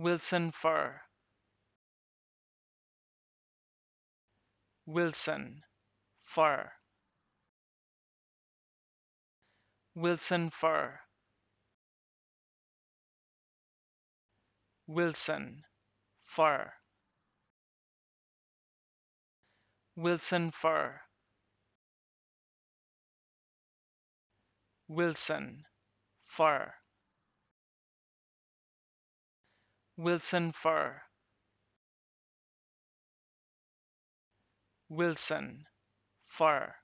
Wilson Fur Wilson Fur Wilson Fur Wilson Fur Wilson Fur Wilson Fur Wilson Fur Wilson Fur